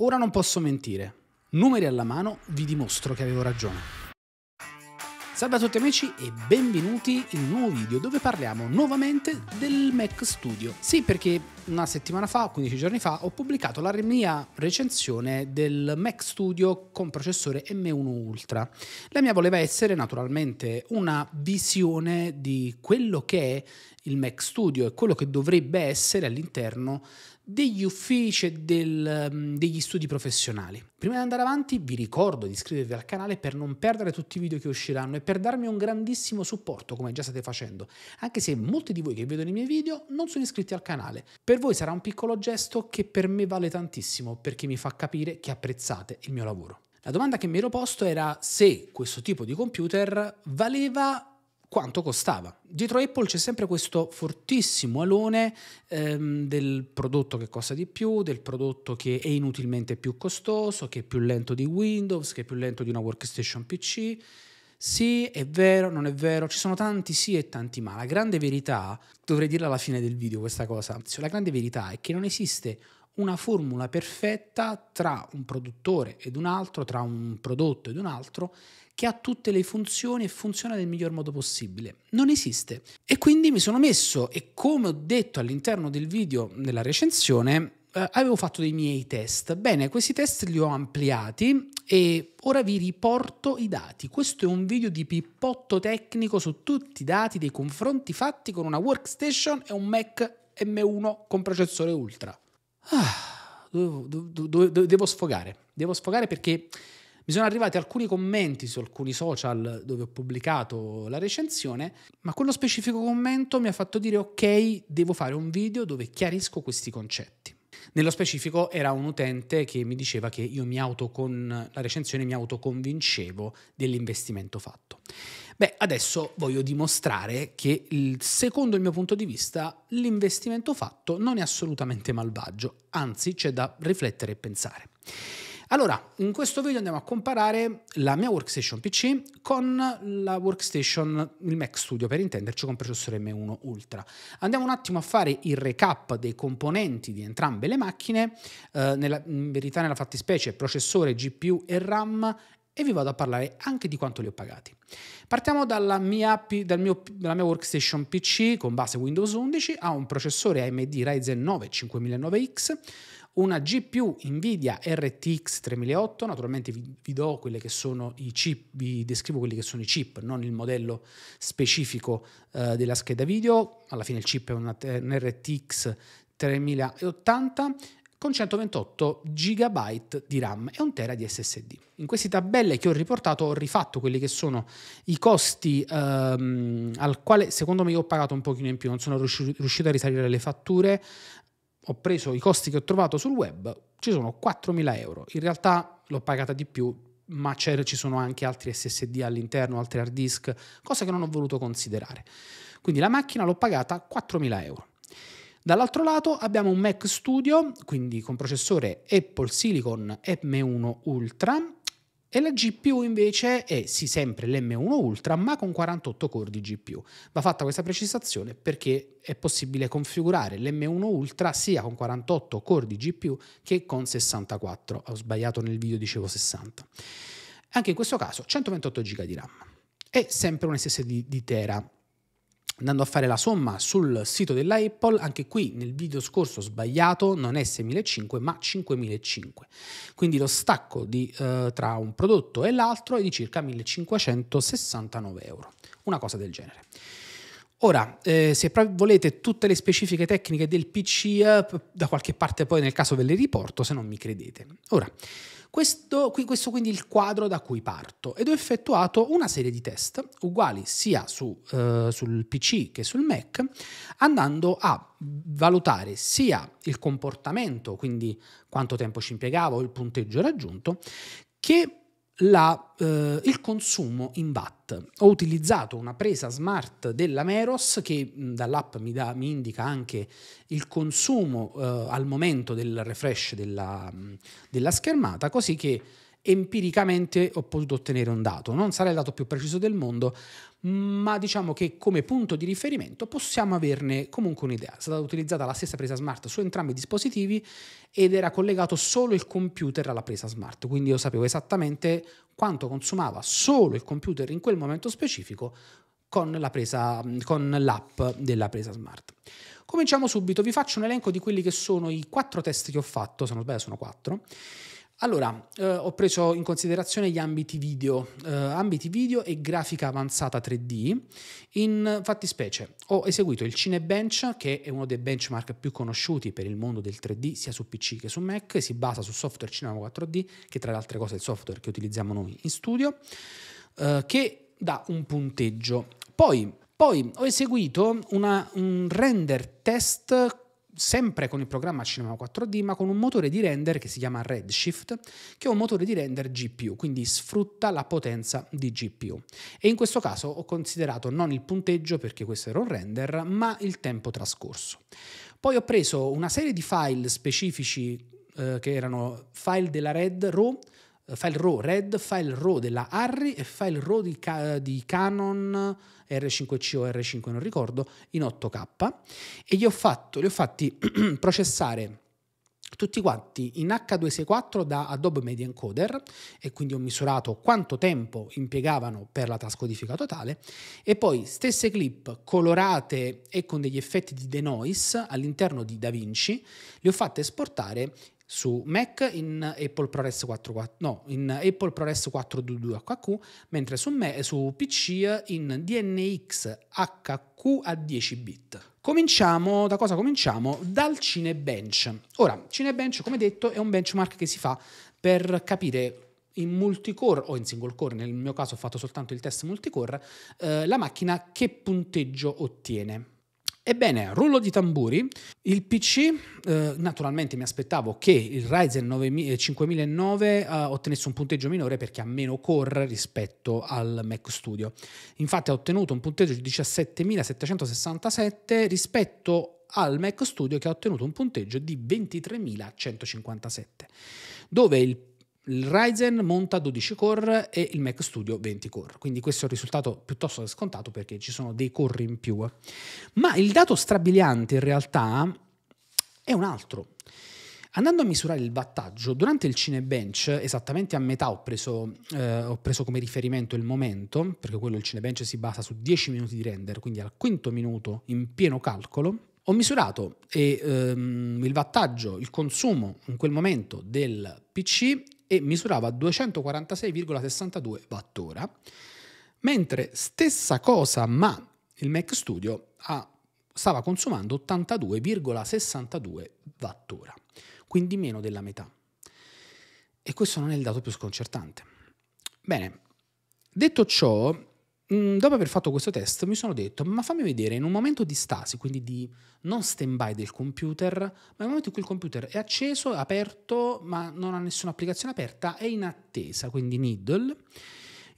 Ora non posso mentire. Numeri alla mano vi dimostro che avevo ragione. Salve a tutti amici e benvenuti in un nuovo video dove parliamo nuovamente del Mac Studio. Sì, perché una settimana fa, 15 giorni fa, ho pubblicato la mia recensione del Mac Studio con processore M1 Ultra. La mia voleva essere naturalmente una visione di quello che è il Mac Studio e quello che dovrebbe essere all'interno degli uffici e del, mm, degli studi professionali. Prima di andare avanti vi ricordo di iscrivervi al canale per non perdere tutti i video che usciranno e per darmi un grandissimo supporto come già state facendo, anche se molti di voi che vedono i miei video non sono iscritti al canale. Per voi sarà un piccolo gesto che per me vale tantissimo perché mi fa capire che apprezzate il mio lavoro. La domanda che mi ero posto era se questo tipo di computer valeva quanto costava. Dietro Apple c'è sempre questo fortissimo alone ehm, del prodotto che costa di più, del prodotto che è inutilmente più costoso, che è più lento di Windows, che è più lento di una workstation PC. Sì, è vero, non è vero, ci sono tanti sì e tanti ma. La grande verità, dovrei dirla alla fine del video questa cosa, cioè la grande verità è che non esiste una formula perfetta tra un produttore ed un altro, tra un prodotto ed un altro, che ha tutte le funzioni e funziona nel miglior modo possibile. Non esiste. E quindi mi sono messo e come ho detto all'interno del video nella recensione, eh, avevo fatto dei miei test. Bene, questi test li ho ampliati e ora vi riporto i dati. Questo è un video di pippotto tecnico su tutti i dati dei confronti fatti con una workstation e un Mac M1 con processore Ultra ah, do, do, devo sfogare, devo sfogare perché mi sono arrivati alcuni commenti su alcuni social dove ho pubblicato la recensione, ma quello specifico commento mi ha fatto dire ok, devo fare un video dove chiarisco questi concetti. Nello specifico era un utente che mi diceva che io mi autocon... la recensione mi autoconvincevo dell'investimento fatto. Beh, adesso voglio dimostrare che, secondo il mio punto di vista, l'investimento fatto non è assolutamente malvagio, anzi c'è da riflettere e pensare. Allora, in questo video andiamo a comparare la mia workstation PC con la workstation, il Mac Studio per intenderci, con processore M1 Ultra. Andiamo un attimo a fare il recap dei componenti di entrambe le macchine, eh, nella, in verità nella fattispecie processore, GPU e RAM e vi vado a parlare anche di quanto li ho pagati. Partiamo dalla mia, dal mio, dalla mia workstation PC con base Windows 11, ha un processore AMD Ryzen 9 5009X, una GPU Nvidia RTX 3008, naturalmente vi, vi, do quelle che sono i chip, vi descrivo quelli che sono i chip, non il modello specifico eh, della scheda video, alla fine il chip è una, un RTX 3080 con 128 GB di RAM e 1 Tera di SSD. In queste tabelle che ho riportato ho rifatto quelli che sono i costi ehm, al quale secondo me io ho pagato un pochino in più, non sono riuscito a risalire le fatture, ho preso i costi che ho trovato sul web, ci sono 4.000 euro, in realtà l'ho pagata di più ma ci sono anche altri SSD all'interno, altri hard disk, cosa che non ho voluto considerare. Quindi la macchina l'ho pagata 4.000 euro. Dall'altro lato abbiamo un Mac Studio, quindi con processore Apple Silicon M1 Ultra e la GPU invece è sì sempre l'M1 Ultra ma con 48 core di GPU. Va fatta questa precisazione perché è possibile configurare l'M1 Ultra sia con 48 core di GPU che con 64. Ho sbagliato nel video, dicevo 60. Anche in questo caso 128 GB di RAM e sempre un SSD di Tera andando a fare la somma sul sito della Apple, anche qui nel video scorso ho sbagliato, non è 6.500 ma 5.500. Quindi lo stacco di, eh, tra un prodotto e l'altro è di circa 1.569 euro, una cosa del genere. Ora, eh, se volete tutte le specifiche tecniche del PC, eh, da qualche parte poi nel caso ve le riporto, se non mi credete. Ora, questo, questo quindi il quadro da cui parto ed ho effettuato una serie di test uguali sia su, eh, sul PC che sul Mac andando a valutare sia il comportamento, quindi quanto tempo ci impiegavo, il punteggio raggiunto, che la, eh, il consumo in VAT. Ho utilizzato una presa smart della Meros che dall'app mi, da, mi indica anche il consumo eh, al momento del refresh della, della schermata, così che empiricamente ho potuto ottenere un dato. Non sarà il dato più preciso del mondo, ma diciamo che come punto di riferimento possiamo averne comunque un'idea. È stata utilizzata la stessa presa smart su entrambi i dispositivi ed era collegato solo il computer alla presa smart, quindi io sapevo esattamente quanto consumava solo il computer in quel momento specifico con, la presa, con l'app della presa smart. Cominciamo subito, vi faccio un elenco di quelli che sono i quattro test che ho fatto, se non sbaglio sono quattro allora, eh, ho preso in considerazione gli ambiti video, eh, ambiti video e grafica avanzata 3D. In fattispecie, ho eseguito il Cinebench, che è uno dei benchmark più conosciuti per il mondo del 3D, sia su PC che su Mac, si basa su software Cinema 4D, che tra le altre cose è il software che utilizziamo noi in studio, eh, che dà un punteggio. Poi, poi ho eseguito una, un render test sempre con il programma Cinema 4D, ma con un motore di render che si chiama Redshift, che è un motore di render GPU, quindi sfrutta la potenza di GPU. E in questo caso ho considerato non il punteggio, perché questo era un render, ma il tempo trascorso. Poi ho preso una serie di file specifici eh, che erano file della Red RAW, eh, file RAW Red, file RAW della Harry e file RAW di, di, Canon R5C o R5 non ricordo in 8K e gli ho, fatto, li ho fatti processare tutti quanti in H264 da Adobe Media Encoder e quindi ho misurato quanto tempo impiegavano per la trascodifica totale e poi stesse clip colorate e con degli effetti di denoise all'interno di DaVinci le ho fatte esportare su Mac in Apple ProRes 4.4 no, in Apple ProRes 4.2 HQ, mentre su, Mac, su PC in DNX HQ a 10 bit. Cominciamo, da cosa cominciamo? Dal Cinebench. Ora, Cinebench, come detto, è un benchmark che si fa per capire in multicore o in single core, nel mio caso ho fatto soltanto il test multicore, eh, la macchina che punteggio ottiene. Ebbene, rullo di tamburi, il PC, eh, naturalmente mi aspettavo che il Ryzen 9, 5009 eh, eh, ottenesse un punteggio minore perché ha meno core rispetto al Mac Studio. Infatti ha ottenuto un punteggio di 17.767 rispetto al Mac Studio che ha ottenuto un punteggio di 23.157, dove il il Ryzen monta 12 core e il Mac Studio 20 core, quindi questo è un risultato piuttosto scontato perché ci sono dei core in più. Ma il dato strabiliante in realtà è un altro. Andando a misurare il wattaggio, durante il Cinebench, esattamente a metà ho preso, eh, ho preso, come riferimento il momento, perché quello il Cinebench si basa su 10 minuti di render, quindi al quinto minuto in pieno calcolo, ho misurato e, ehm, il wattaggio, il consumo in quel momento del PC e misurava 246,62 watt-ora, mentre stessa cosa ma il Mac Studio ha, stava consumando 82,62 watt-ora, quindi meno della metà. E questo non è il dato più sconcertante. Bene, detto ciò, Mm, dopo aver fatto questo test mi sono detto, ma fammi vedere in un momento di stasi, quindi di non stand-by del computer, ma nel momento in cui il computer è acceso, è aperto, ma non ha nessuna applicazione aperta, è in attesa, quindi Needle.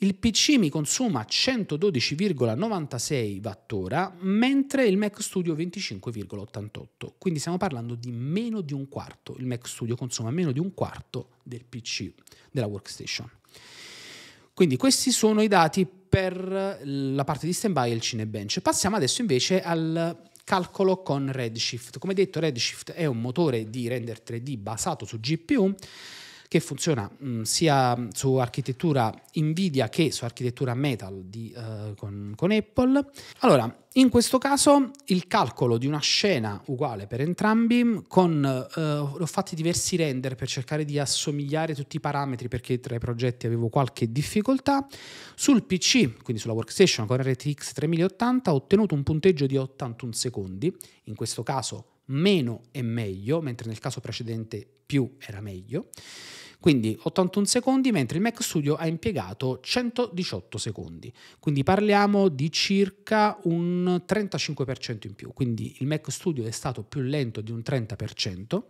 Il PC mi consuma 112,96 watt mentre il Mac Studio 25,88. Quindi stiamo parlando di meno di un quarto. Il Mac Studio consuma meno di un quarto del PC, della workstation. Quindi questi sono i dati per la parte di standby e il Cinebench. Passiamo adesso invece al calcolo con Redshift. Come detto Redshift è un motore di render 3D basato su GPU che funziona mh, mm, sia su architettura Nvidia che su architettura Metal di, uh, con, con Apple. Allora, in questo caso il calcolo di una scena uguale per entrambi, con, eh, ho fatto diversi render per cercare di assomigliare tutti i parametri perché tra i progetti avevo qualche difficoltà. Sul PC, quindi sulla workstation con RTX 3080, ho ottenuto un punteggio di 81 secondi, in questo caso meno è meglio, mentre nel caso precedente più era meglio. Quindi 81 secondi, mentre il Mac Studio ha impiegato 118 secondi. Quindi parliamo di circa un 35% in più. Quindi il Mac Studio è stato più lento di un 30%,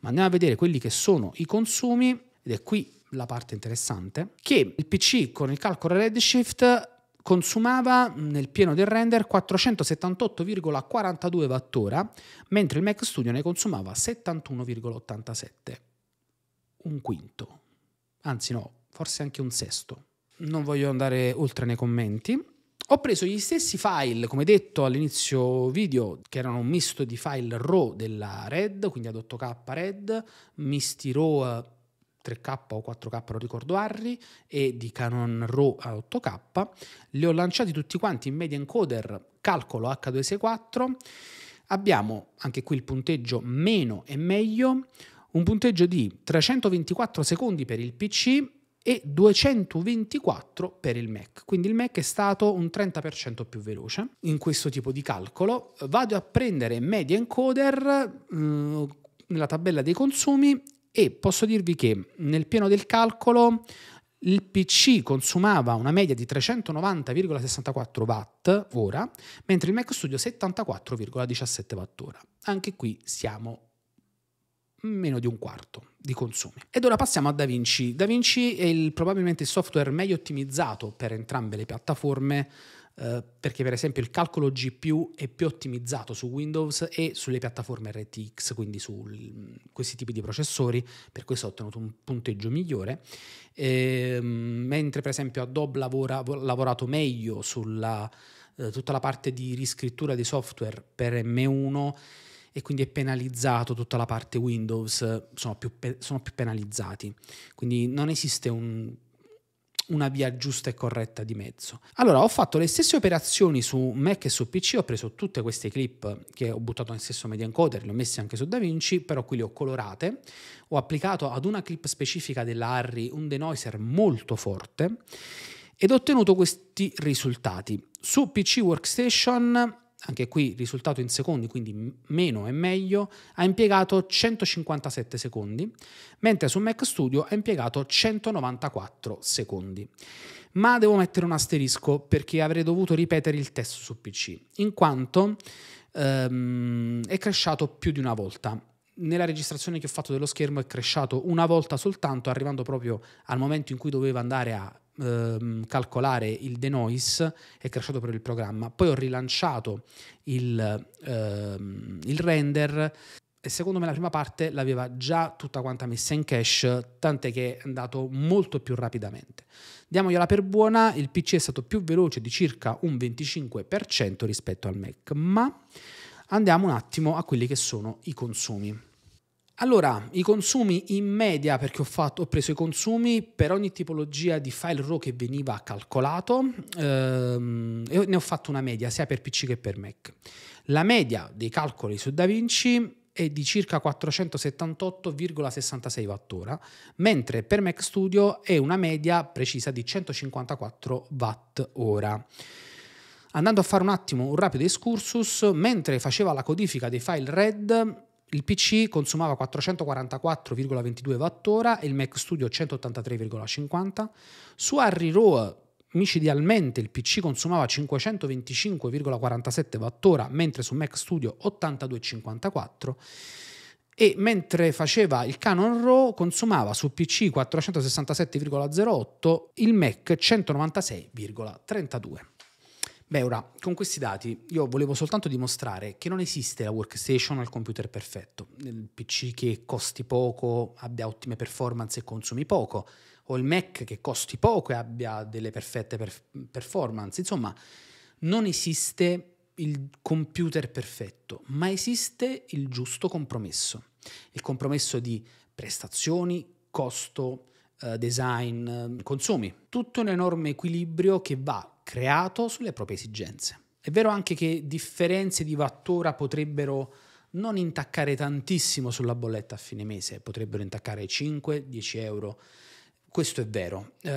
ma andiamo a vedere quelli che sono i consumi ed è qui la parte interessante, che il PC con il calcolo Redshift consumava nel pieno del render 478,42 Wh, mentre il Mac Studio ne consumava 71,87. Un quinto. Anzi no, forse anche un sesto. Non voglio andare oltre nei commenti. Ho preso gli stessi file, come detto all'inizio video, che erano un misto di file RAW della RED, quindi ad 8K RED, misti RAW 3K o 4K, non ricordo Harry, e di Canon RAW a 8K. Li ho lanciati tutti quanti in media encoder, calcolo H264. Abbiamo anche qui il punteggio meno e meglio, un punteggio di 324 secondi per il PC e 224 per il Mac. Quindi il Mac è stato un 30% più veloce in questo tipo di calcolo. Vado a prendere media encoder eh, nella tabella dei consumi e posso dirvi che nel pieno del calcolo il PC consumava una media di 390,64 watt ora, mentre il Mac Studio 74,17 watt ora. Anche qui siamo meno di un quarto di consumi. Ed ora passiamo a DaVinci. DaVinci è il, probabilmente il software meglio ottimizzato per entrambe le piattaforme eh, perché per esempio il calcolo GPU è più ottimizzato su Windows e sulle piattaforme RTX, quindi su mm, questi tipi di processori, per questo ha ottenuto un punteggio migliore, eh, mentre per esempio Adobe lavora, ha lavorato meglio sulla eh, tutta la parte di riscrittura di software per M1 e quindi è penalizzato tutta la parte Windows, sono più, sono più penalizzati. Quindi non esiste un una via giusta e corretta di mezzo. Allora, ho fatto le stesse operazioni su Mac e su PC, ho preso tutte queste clip che ho buttato nel stesso media encoder, le ho messe anche su DaVinci, però qui le ho colorate, ho applicato ad una clip specifica della Harry un denoiser molto forte ed ho ottenuto questi risultati. Su PC Workstation anche qui risultato in secondi, quindi meno è meglio, ha impiegato 157 secondi, mentre su Mac Studio ha impiegato 194 secondi. Ma devo mettere un asterisco perché avrei dovuto ripetere il test su PC, in quanto ehm, è cresciato più di una volta. Nella registrazione che ho fatto dello schermo è cresciato una volta soltanto, arrivando proprio al momento in cui doveva andare a ehm, calcolare il denoise è crashato per il programma. Poi ho rilanciato il, ehm, il render e secondo me la prima parte l'aveva già tutta quanta messa in cache, tant'è che è andato molto più rapidamente. Diamogliela per buona, il PC è stato più veloce di circa un 25% rispetto al Mac, ma andiamo un attimo a quelli che sono i consumi. Allora, i consumi in media, perché ho, fatto, ho, preso i consumi per ogni tipologia di file RAW che veniva calcolato, ehm, e ne ho fatto una media sia per PC che per Mac. La media dei calcoli su DaVinci è di circa 478,66 Wh, mentre per Mac Studio è una media precisa di 154 Wh. Andando a fare un attimo un rapido excursus, mentre faceva la codifica dei file RED, il PC consumava 444,22 Wh e il Mac Studio 183,50. Su Harry Row micidialmente il PC consumava 525,47 Wh, mentre su Mac Studio 82,54 e mentre faceva il Canon RAW consumava su PC 467,08, il Mac 196,32. Beh, ora, con questi dati io volevo soltanto dimostrare che non esiste la workstation al computer perfetto, il PC che costi poco, abbia ottime performance e consumi poco, o il Mac che costi poco e abbia delle perfette per- performance. Insomma, non esiste il computer perfetto, ma esiste il giusto compromesso, il compromesso di prestazioni, costo, eh, design, eh, consumi, tutto un enorme equilibrio che va creato sulle proprie esigenze. È vero anche che differenze di fattura potrebbero non intaccare tantissimo sulla bolletta a fine mese, potrebbero intaccare 5-10 euro. Questo è vero, eh,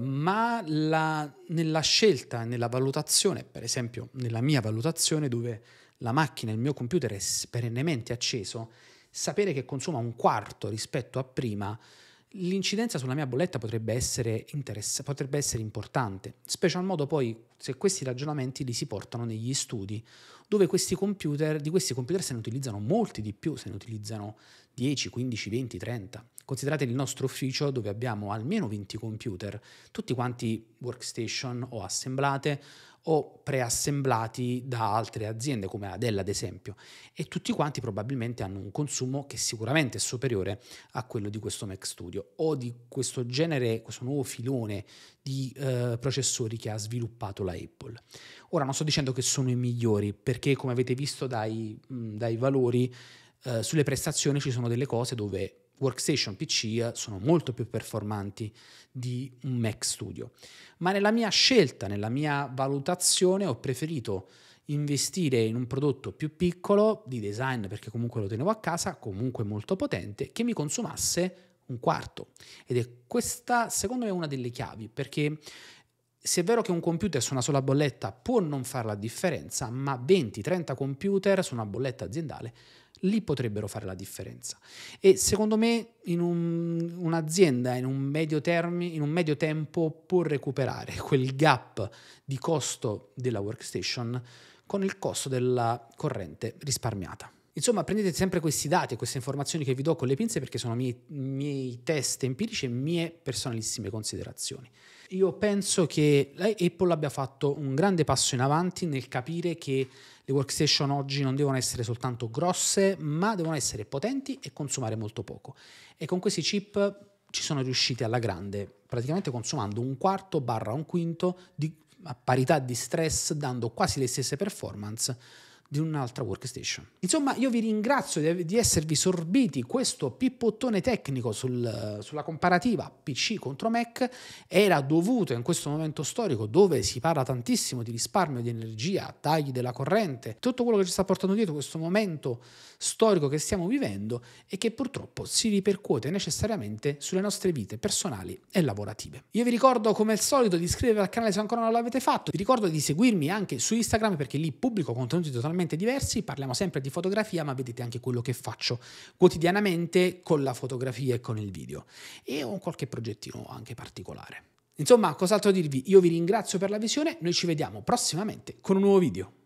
ma la, nella scelta, nella valutazione, per esempio nella mia valutazione dove la macchina, il mio computer è perennemente acceso, sapere che consuma un quarto rispetto a prima l'incidenza sulla mia bolletta potrebbe essere, interess- potrebbe essere importante, special modo poi se questi ragionamenti li si portano negli studi, dove questi computer, di questi computer se ne utilizzano molti di più, se ne utilizzano 10, 15, 20, 30. Considerate il nostro ufficio dove abbiamo almeno 20 computer, tutti quanti workstation o assemblate o preassemblati da altre aziende come Adele ad esempio e tutti quanti probabilmente hanno un consumo che sicuramente è superiore a quello di questo Mac Studio o di questo genere, questo nuovo filone di eh, processori che ha sviluppato la Apple. Ora non sto dicendo che sono i migliori perché come avete visto dai, mh, dai valori eh, sulle prestazioni ci sono delle cose dove workstation PC sono molto più performanti di un Mac Studio. Ma nella mia scelta, nella mia valutazione ho preferito investire in un prodotto più piccolo di design perché comunque lo tenevo a casa, comunque molto potente, che mi consumasse un quarto. Ed è questa, secondo me, una delle chiavi, perché se è vero che un computer su una sola bolletta può non fare la differenza, ma 20-30 computer su una bolletta aziendale lì potrebbero fare la differenza. E secondo me in un, un'azienda in un, medio termi, in un medio tempo può recuperare quel gap di costo della workstation con il costo della corrente risparmiata. Insomma, prendete sempre questi dati, e queste informazioni che vi do con le pinze perché sono miei, miei test empirici e mie personalissime considerazioni. Io penso che Apple abbia fatto un grande passo in avanti nel capire che le workstation oggi non devono essere soltanto grosse, ma devono essere potenti e consumare molto poco. E con questi chip ci sono riusciti alla grande, praticamente consumando un quarto barra un quinto di, a parità di stress, dando quasi le stesse performance di un'altra workstation. Insomma, io vi ringrazio di, di esservi sorbiti questo pippottone tecnico sul, sulla comparativa PC contro Mac. Era dovuto in questo momento storico dove si parla tantissimo di risparmio di energia, tagli della corrente, tutto quello che ci sta portando dietro questo momento storico che stiamo vivendo e che purtroppo si ripercuote necessariamente sulle nostre vite personali e lavorative. Io vi ricordo come al solito di iscrivervi al canale se ancora non l'avete fatto, vi ricordo di seguirmi anche su Instagram perché lì pubblico contenuti totalmente completamente diversi, parliamo sempre di fotografia, ma vedete anche quello che faccio quotidianamente con la fotografia e con il video. E ho qualche progettino anche particolare. Insomma, cos'altro dirvi? Io vi ringrazio per la visione, noi ci vediamo prossimamente con un nuovo video.